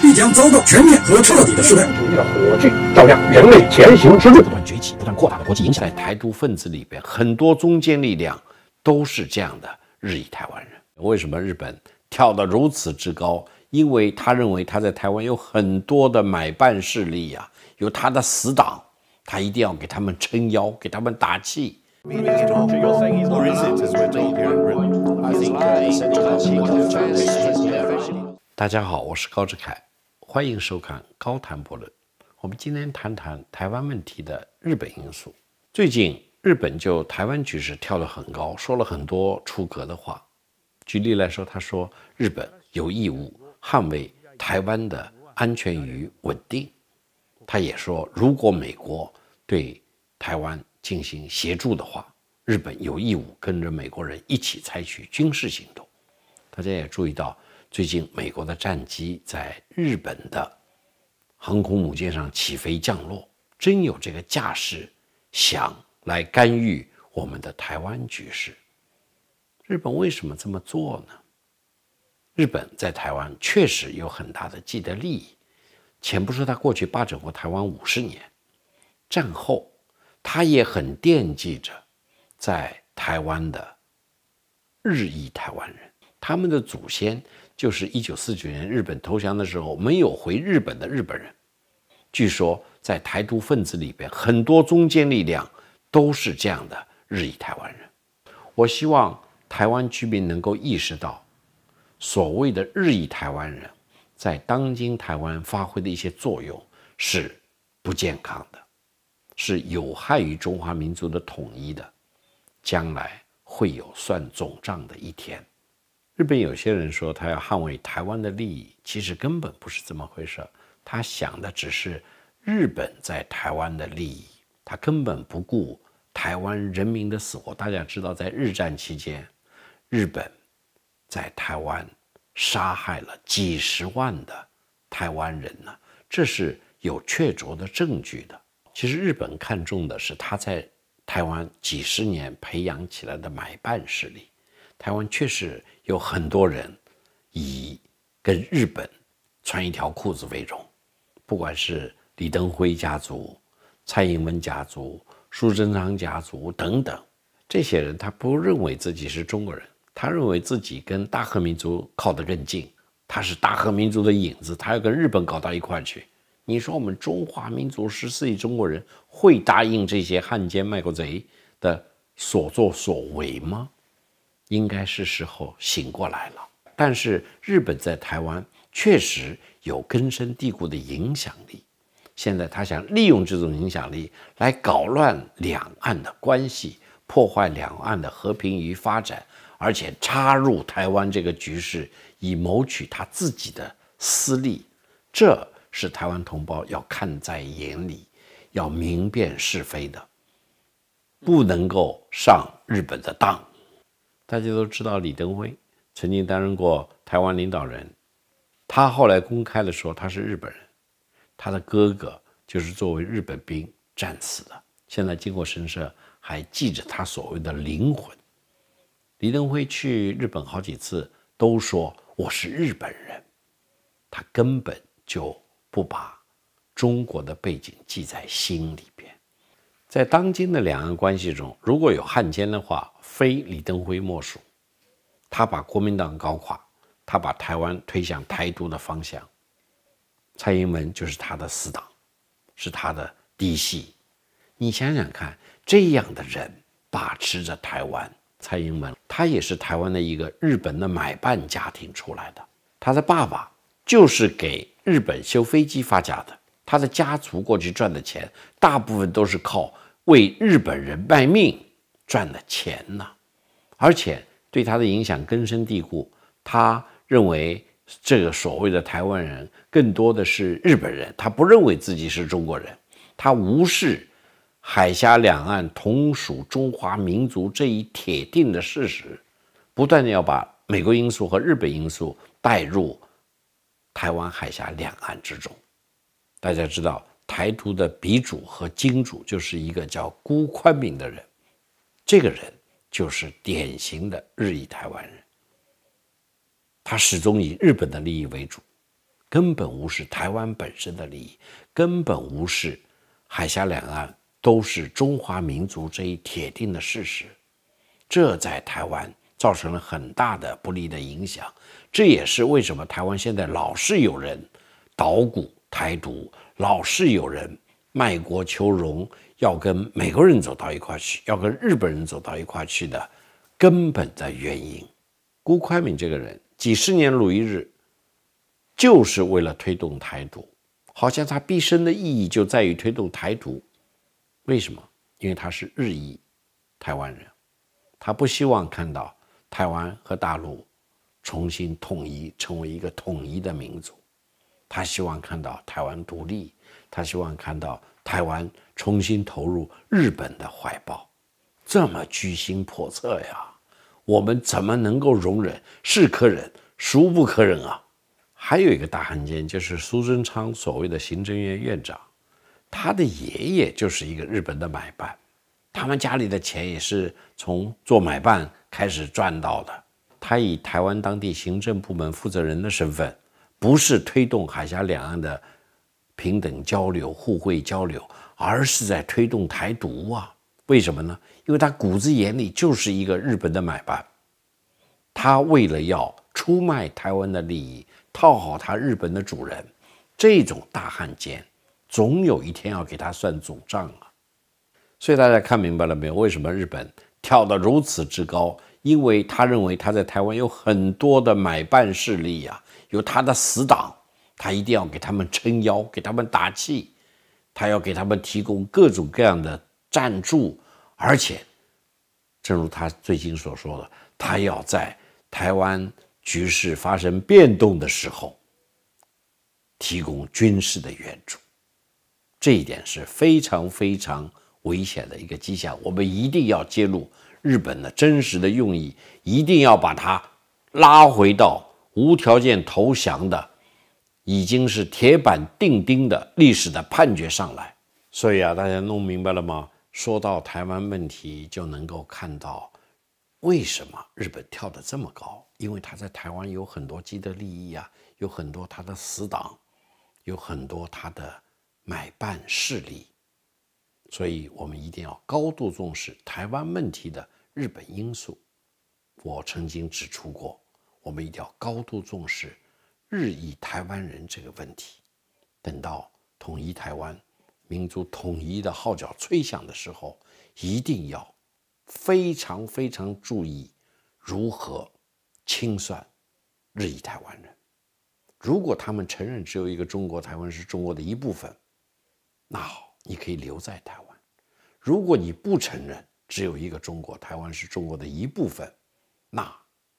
必将遭到全面和彻底的社会主义的火炬照亮人类前行之路不断崛起不断扩大的国际影响在台独分子里边很多中间力量都是这样的日裔台湾人为什么日本跳得如此之高？因为他认为他在台湾有很多的买办势力呀，有他的死党，他一定要给他们撑腰，给他们打气。大家好，我是高志凯，欢迎收看《高谈博论》。我们今天谈谈台湾问题的日本因素。最近，日本就台湾局势跳得很高，说了很多出格的话。举例来说，他说日本有义务捍卫台湾的安全与稳定。他也说，如果美国对台湾进行协助的话，日本有义务跟着美国人一起采取军事行动。大家也注意到。最近，美国的战机在日本的航空母舰上起飞降落，真有这个架势，想来干预我们的台湾局势。日本为什么这么做呢？日本在台湾确实有很大的既得利益，且不说他过去霸占过台湾五十年，战后他也很惦记着在台湾的日裔台湾人，他们的祖先。就是一九四九年日本投降的时候没有回日本的日本人，据说在台独分子里边，很多中间力量都是这样的日裔台湾人。我希望台湾居民能够意识到，所谓的日裔台湾人，在当今台湾发挥的一些作用是不健康的，是有害于中华民族的统一的，将来会有算总账的一天。日本有些人说他要捍卫台湾的利益，其实根本不是这么回事。他想的只是日本在台湾的利益，他根本不顾台湾人民的死活。大家知道，在日战期间，日本在台湾杀害了几十万的台湾人呢，这是有确凿的证据的。其实日本看重的是他在台湾几十年培养起来的买办势力。台湾确实有很多人以跟日本穿一条裤子为荣，不管是李登辉家族、蔡英文家族、苏贞昌家族等等，这些人他不认为自己是中国人，他认为自己跟大和民族靠得更近，他是大和民族的影子，他要跟日本搞到一块去。你说我们中华民族十四亿中国人会答应这些汉奸卖国贼的所作所为吗？应该是时候醒过来了。但是日本在台湾确实有根深蒂固的影响力，现在他想利用这种影响力来搞乱两岸的关系，破坏两岸的和平与发展，而且插入台湾这个局势以谋取他自己的私利。这是台湾同胞要看在眼里，要明辨是非的，不能够上日本的当。大家都知道李登辉曾经担任过台湾领导人，他后来公开的说他是日本人，他的哥哥就是作为日本兵战死的。现在靖国神社还记着他所谓的灵魂。李登辉去日本好几次都说我是日本人，他根本就不把中国的背景记在心里边。在当今的两岸关系中，如果有汉奸的话，非李登辉莫属。他把国民党搞垮，他把台湾推向台独的方向。蔡英文就是他的死党，是他的嫡系。你想想看，这样的人把持着台湾，蔡英文他也是台湾的一个日本的买办家庭出来的。他的爸爸就是给日本修飞机发家的，他的家族过去赚的钱大部分都是靠。为日本人卖命赚了钱呢，而且对他的影响根深蒂固。他认为这个所谓的台湾人更多的是日本人，他不认为自己是中国人，他无视海峡两岸同属中华民族这一铁定的事实，不断的要把美国因素和日本因素带入台湾海峡两岸之中。大家知道。台独的鼻祖和金主就是一个叫辜宽明的人，这个人就是典型的日裔台湾人。他始终以日本的利益为主，根本无视台湾本身的利益，根本无视海峡两岸都是中华民族这一铁定的事实。这在台湾造成了很大的不利的影响。这也是为什么台湾现在老是有人捣鼓。台独老是有人卖国求荣，要跟美国人走到一块去，要跟日本人走到一块去的，根本的原因。辜宽敏这个人几十年如一日，就是为了推动台独，好像他毕生的意义就在于推动台独。为什么？因为他是日裔台湾人，他不希望看到台湾和大陆重新统一，成为一个统一的民族。他希望看到台湾独立，他希望看到台湾重新投入日本的怀抱，这么居心叵测呀！我们怎么能够容忍？是可忍，孰不可忍啊？还有一个大汉奸，就是苏贞昌所谓的行政院院长，他的爷爷就是一个日本的买办，他们家里的钱也是从做买办开始赚到的。他以台湾当地行政部门负责人的身份。不是推动海峡两岸的平等交流、互惠交流，而是在推动台独啊？为什么呢？因为他骨子眼里就是一个日本的买办，他为了要出卖台湾的利益，套好他日本的主人，这种大汉奸，总有一天要给他算总账啊！所以大家看明白了没有？为什么日本跳得如此之高？因为他认为他在台湾有很多的买办势力啊，有他的死党，他一定要给他们撑腰，给他们打气，他要给他们提供各种各样的赞助，而且，正如他最近所说的，他要在台湾局势发生变动的时候提供军事的援助，这一点是非常非常危险的一个迹象，我们一定要揭露。日本的真实的用意，一定要把它拉回到无条件投降的，已经是铁板钉钉的历史的判决上来。所以啊，大家弄明白了吗？说到台湾问题，就能够看到为什么日本跳得这么高，因为他在台湾有很多既得利益啊，有很多他的死党，有很多他的买办势力。所以，我们一定要高度重视台湾问题的。日本因素，我曾经指出过，我们一定要高度重视日裔台湾人这个问题。等到统一台湾、民族统一的号角吹响的时候，一定要非常非常注意如何清算日裔台湾人。如果他们承认只有一个中国，台湾是中国的一部分，那好，你可以留在台湾；如果你不承认，只有一个中国，台湾是中国的一部分。那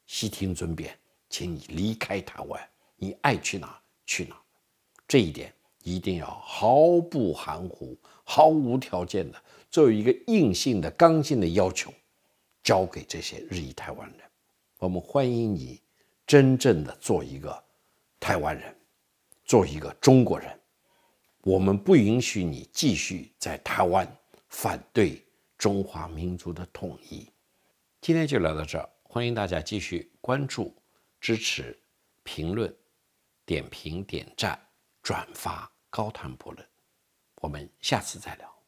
悉听尊便，请你离开台湾，你爱去哪去哪。这一点一定要毫不含糊、毫无条件的作为一个硬性的、刚性的要求，交给这些日裔台湾人。我们欢迎你真正的做一个台湾人，做一个中国人。我们不允许你继续在台湾反对。中华民族的统一，今天就聊到这儿。欢迎大家继续关注、支持、评论、点评、点赞、转发、高谈博论。我们下次再聊。